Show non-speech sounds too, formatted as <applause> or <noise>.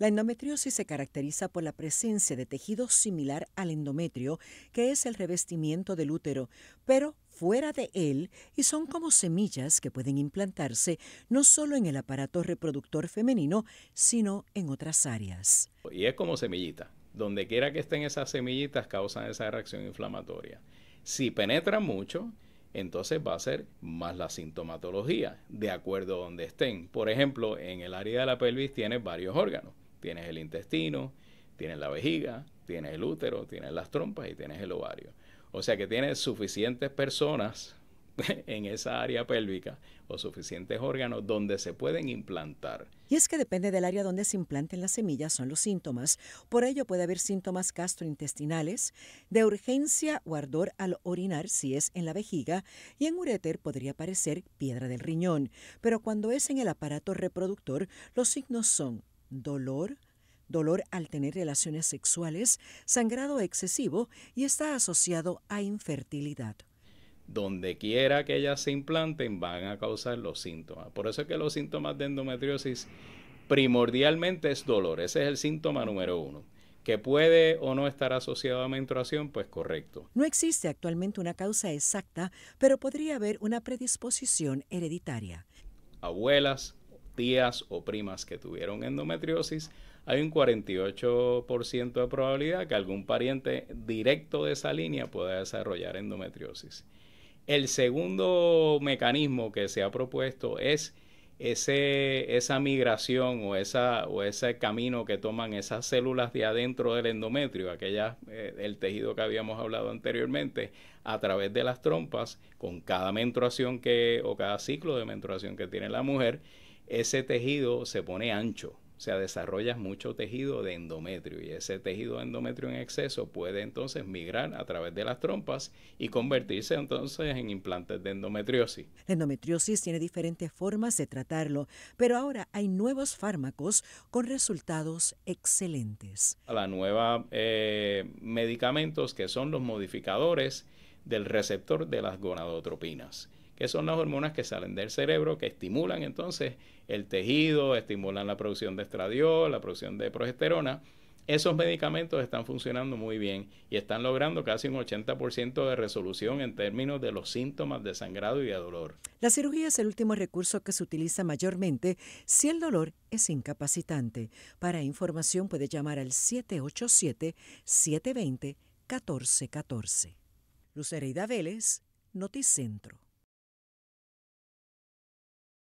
La endometriosis se caracteriza por la presencia de tejido similar al endometrio, que es el revestimiento del útero, pero fuera de él y son como semillas que pueden implantarse no solo en el aparato reproductor femenino, sino en otras áreas. Y es como semillita. Donde quiera que estén esas semillitas causan esa reacción inflamatoria. Si penetran mucho, entonces va a ser más la sintomatología, de acuerdo a donde estén. Por ejemplo, en el área de la pelvis tiene varios órganos tienes el intestino, tienes la vejiga, tienes el útero, tienes las trompas y tienes el ovario. O sea que tienes suficientes personas <laughs> en esa área pélvica o suficientes órganos donde se pueden implantar. Y es que depende del área donde se implanten las semillas son los síntomas. Por ello puede haber síntomas gastrointestinales, de urgencia o ardor al orinar si es en la vejiga y en uréter podría parecer piedra del riñón. Pero cuando es en el aparato reproductor, los signos son dolor, dolor al tener relaciones sexuales, sangrado excesivo y está asociado a infertilidad. Donde quiera que ellas se implanten van a causar los síntomas. Por eso es que los síntomas de endometriosis primordialmente es dolor. Ese es el síntoma número uno. Que puede o no estar asociado a menstruación, pues correcto. No existe actualmente una causa exacta, pero podría haber una predisposición hereditaria. Abuelas, tías o primas que tuvieron endometriosis, hay un 48% de probabilidad que algún pariente directo de esa línea pueda desarrollar endometriosis. El segundo mecanismo que se ha propuesto es ese, esa migración o, esa, o ese camino que toman esas células de adentro del endometrio, aquella, eh, el tejido que habíamos hablado anteriormente, a través de las trompas, con cada menstruación que, o cada ciclo de menstruación que tiene la mujer, ese tejido se pone ancho, o sea, desarrolla mucho tejido de endometrio y ese tejido de endometrio en exceso puede entonces migrar a través de las trompas y convertirse entonces en implantes de endometriosis. La endometriosis tiene diferentes formas de tratarlo, pero ahora hay nuevos fármacos con resultados excelentes. La nueva eh, medicamentos que son los modificadores del receptor de las gonadotropinas que son las hormonas que salen del cerebro, que estimulan entonces el tejido, estimulan la producción de estradiol, la producción de progesterona. Esos medicamentos están funcionando muy bien y están logrando casi un 80% de resolución en términos de los síntomas de sangrado y de dolor. La cirugía es el último recurso que se utiliza mayormente si el dolor es incapacitante. Para información puede llamar al 787-720-1414. Lucera Vélez, Noticentro.